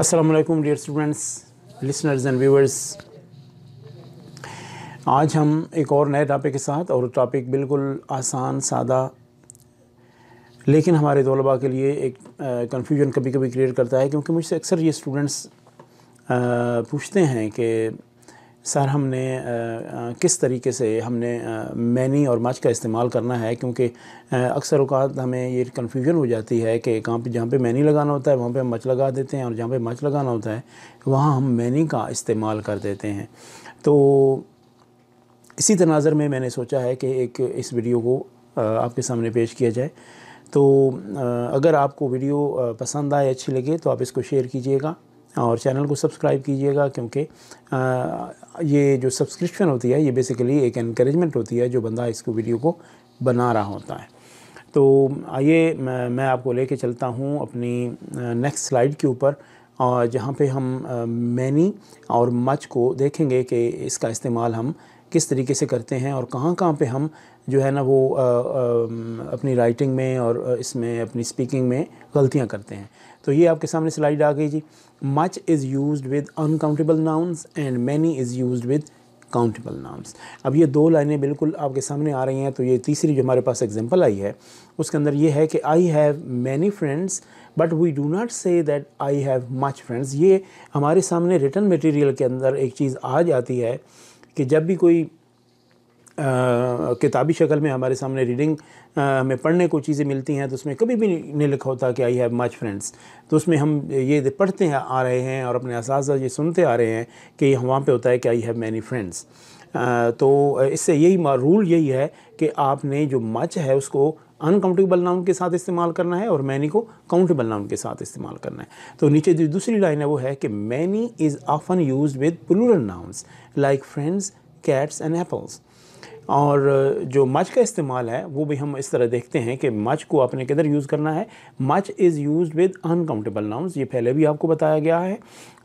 Aslam dear students listeners and viewers आज हम एक और नए टॉपिक के साथ और टॉपिक बिल्कुल आसान सादा लेकिन हमारे तलबा के लिए एक कन्फ्यूजन कभी कभी क्रिएट करता है क्योंकि मुझसे अक्सर ये स्टूडेंट्स पूछते हैं कि सर हमने आ, किस तरीके से हमने मैनी और मच का इस्तेमाल करना है क्योंकि अक्सर अवकात हमें ये कन्फ्यूजन हो जाती है कि कहाँ पर जहाँ पर मैनी लगाना होता है वहाँ हम मच लगा देते हैं और जहाँ पर मच लगाना होता है वहाँ हम मैनी का इस्तेमाल कर देते हैं तो इसी तनाज़र में मैंने सोचा है कि एक इस वीडियो को आपके सामने पेश किया जाए तो अगर आपको वीडियो पसंद आए अच्छी लगे तो आप इसको शेयर कीजिएगा और चैनल को सब्सक्राइब कीजिएगा क्योंकि ये जो सब्सक्रिप्शन होती है ये बेसिकली एक इनक्रेजमेंट होती है जो बंदा इसको वीडियो को बना रहा होता है तो आइए मैं आपको लेके चलता हूँ अपनी नेक्स्ट स्लाइड के ऊपर और जहाँ पे हम मैनी और मच को देखेंगे कि इसका इस्तेमाल हम किस तरीके से करते हैं और कहाँ कहाँ पे हम जो है ना वो आ, आ, अपनी राइटिंग में और इसमें अपनी स्पीकिंग में गलतियाँ करते हैं तो ये आपके सामने स्लाइड आ गई जी much is use with uncountable nouns and many is use with countable nouns अब ये दो लाइनें बिल्कुल आपके सामने आ रही हैं तो ये तीसरी जो हमारे पास एग्जांपल आई है उसके अंदर ये है कि I have many friends but we do not say that I have much friends ये हमारे सामने रिटर्न मटेरियल के अंदर एक चीज़ आ जाती है कि जब भी कोई किताबी शक्ल में हमारे सामने रीडिंग हमें पढ़ने को चीज़ें मिलती हैं तो उसमें कभी भी नहीं लिखा होता कि आई हैव मच फ्रेंड्स तो उसमें हम ये पढ़ते हैं आ रहे हैं और अपने इस ये सुनते आ रहे हैं कि वहाँ पे होता है कि आई हैव मैनी फ्रेंड्स तो इससे यही रूल यही है कि आपने जो मच है उसको अनकाउंटेबल नाउन के साथ इस्तेमाल करना है और मैनी को काउंटेबल नाउन के साथ इस्तेमाल करना है तो नीचे जो दूसरी लाइन है वो है कि many is often use with plural nouns like friends cats and apples और uh, जो मच का इस्तेमाल है वो भी हम इस तरह देखते हैं कि मच को आपने किधर यूज़ करना है much is use with uncountable nouns ये पहले भी आपको बताया गया है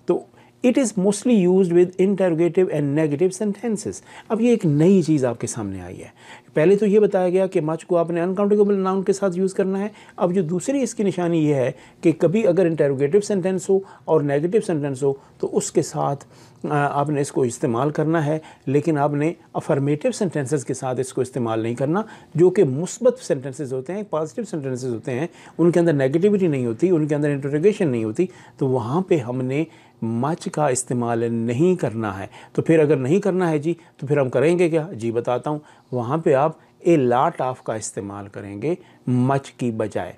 तो it is mostly use with interrogative and negative sentences अब ये एक नई चीज़ आपके सामने आई है पहले तो ये बताया गया कि मच को आपने अनकाउंटेबल नाउन के साथ यूज़ करना है अब जो दूसरी इसकी निशानी ये है कि कभी अगर इंटरोगेटिव सेंटेंस हो और नेगेटिव सेंटेंस हो तो उसके साथ आपने इसको इस्तेमाल करना है लेकिन आपने अफर्मेटिव सेंटेंसेस के साथ इसको इस्तेमाल नहीं करना जो कि मुस्बत सेंटेंसेस होते हैं पॉजिटिव सेंटेंसेस होते हैं उनके अंदर नेगेटिविटी नहीं होती उनके अंदर इंटरोगेशन नहीं होती तो वहाँ पे हमने मच का इस्तेमाल नहीं करना है तो फिर अगर नहीं करना है जी तो फिर हम करेंगे क्या जी बताता हूँ वहाँ पे आप ए लाट ऑफ का इस्तेमाल करेंगे मच की बजाय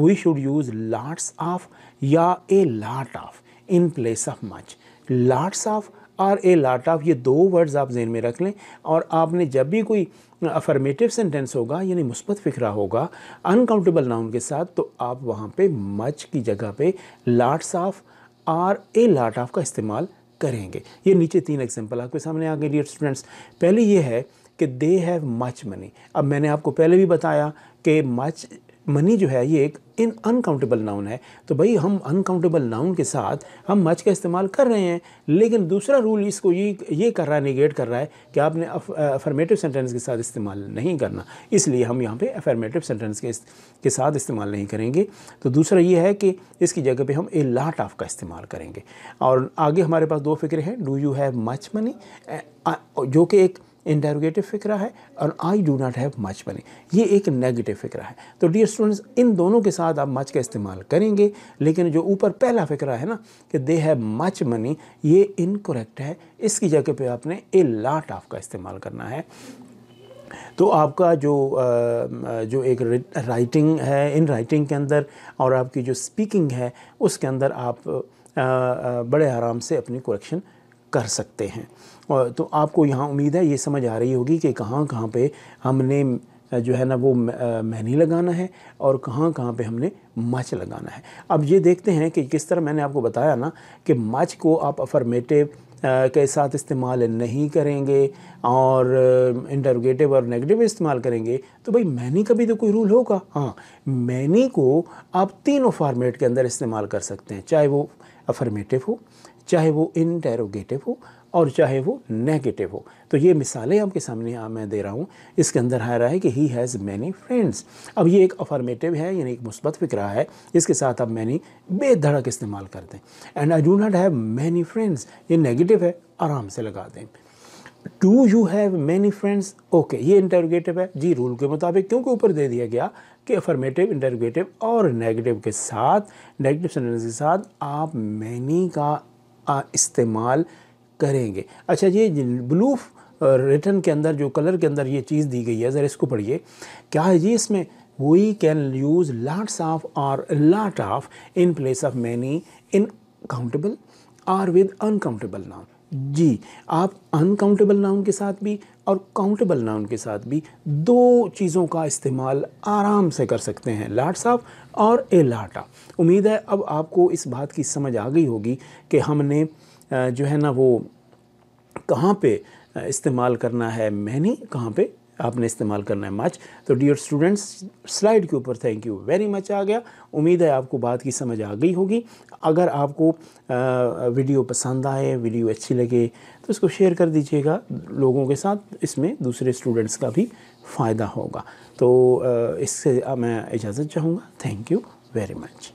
we should use lots of या a lot of in place of much lots of और ए लाट ऑफ ये दो वर्ड्स आप जहन में रख लें और आपने जब भी कोई अफर्मेटिव सेंटेंस होगा यानी मुस्बत फ़िक्रा होगा अनकाउंटेबल नाउन के साथ तो आप वहाँ पे मच की जगह पे lots of or a lot of का इस्तेमाल करेंगे ये नीचे तीन एग्जाम्पल आपके सामने आ गए डियर स्टूडेंट्स पहले ये है कि दे हैव मच मनी अब मैंने आपको पहले भी बताया कि मच मनी जो है ये एक इन अनकाउंटेबल नाउन है तो भाई हम अनकाउंटेबल नाउन के साथ हम मच का इस्तेमाल कर रहे हैं लेकिन दूसरा रूल इसको ये ये कर रहा है निगेट कर रहा है कि आपने अफर्मेटिव सेंटेंस के साथ इस्तेमाल नहीं करना इसलिए हम यहाँ पे अफर्मेटिव सेंटेंस के के साथ इस्तेमाल नहीं करेंगे तो दूसरा ये है कि इसकी जगह पर हम ए लाट ऑफ का इस्तेमाल करेंगे और आगे हमारे पास दो फिक्र हैं do you have much money जो कि एक इंडेरोगेटिव फिक्र है और I do not have much money ये एक नेगेटिव फिक्र है तो डियर स्टूडेंट्स इन दोनों के साथ आप मच का इस्तेमाल करेंगे लेकिन जो ऊपर पहला फिक्र है ना कि दे हैव मच मनी ये इनकोरेक्ट है इसकी जगह पे आपने ए लाट ऑफ का इस्तेमाल करना है तो आपका जो जो एक राइटिंग है इन राइटिंग के अंदर और आपकी जो स्पीकिंग है उसके अंदर आप बड़े आराम से अपनी करेक्शन कर सकते हैं और तो आपको यहाँ उम्मीद है ये समझ आ रही होगी कि कहाँ कहाँ पे हमने जो है ना वो मैनी लगाना है और कहाँ कहाँ पे हमने मच लगाना है अब ये देखते हैं कि किस तरह मैंने आपको बताया ना कि मच को आप अफर्मेटिव के साथ इस्तेमाल नहीं करेंगे और इंटरोगेटिव और नेगेटिव इस्तेमाल करेंगे तो भाई मैनी का भी तो कोई रूल होगा हाँ मैनी को आप तीनों फॉर्मेट के अंदर इस्तेमाल कर सकते हैं चाहे वो अफर्मेटिव हो चाहे वो इंटेरोगेटिव हो और चाहे वो नेगेटिव हो तो ये मिसालें आपके सामने आ मैं दे रहा हूँ इसके अंदर आ रहा है कि ही हैज़ मैनी फ्रेंड्स अब ये एक अफर्मेटिव है यानी एक मुस्बत फिक्र है इसके साथ आप मैनी बेधड़क इस्तेमाल कर दें and I do not have many friends ये नेगेटिव है आराम से लगा दें do you have many friends okay ये इंटरोगेटिव है जी रूल के मुताबिक क्योंकि ऊपर दे दिया गया कि अफर्मेटिव इंटरोगेटिव और नेगेटिव के साथ नेगेटिव सेंटेंस के साथ आप मैनी का इस्तेमाल करेंगे अच्छा ये ब्लू रिटर्न uh, के अंदर जो कलर के अंदर ये चीज़ दी गई है ज़रा इसको पढ़िए क्या है जी इसमें we can use lots of और lot of in place of many in countable or with uncountable noun जी आप अनकाउंटेबल नाउन के साथ भी और काउंटेबल नाउन के साथ भी दो चीज़ों का इस्तेमाल आराम से कर सकते हैं लाट साफ और ए लाटा उम्मीद है अब आपको इस बात की समझ आ गई होगी कि हमने जो है ना वो कहाँ पे इस्तेमाल करना है मैनी कहाँ पे आपने इस्तेमाल करना है मच तो डियर स्टूडेंट्स स्लाइड के ऊपर थैंक यू वेरी मच आ गया उम्मीद है आपको बात की समझ आ गई होगी अगर आपको आ, वीडियो पसंद आए वीडियो अच्छी लगे तो इसको शेयर कर दीजिएगा लोगों के साथ इसमें दूसरे स्टूडेंट्स का भी फ़ायदा होगा तो आ, इससे मैं इजाज़त चाहूँगा थैंक यू वेरी मच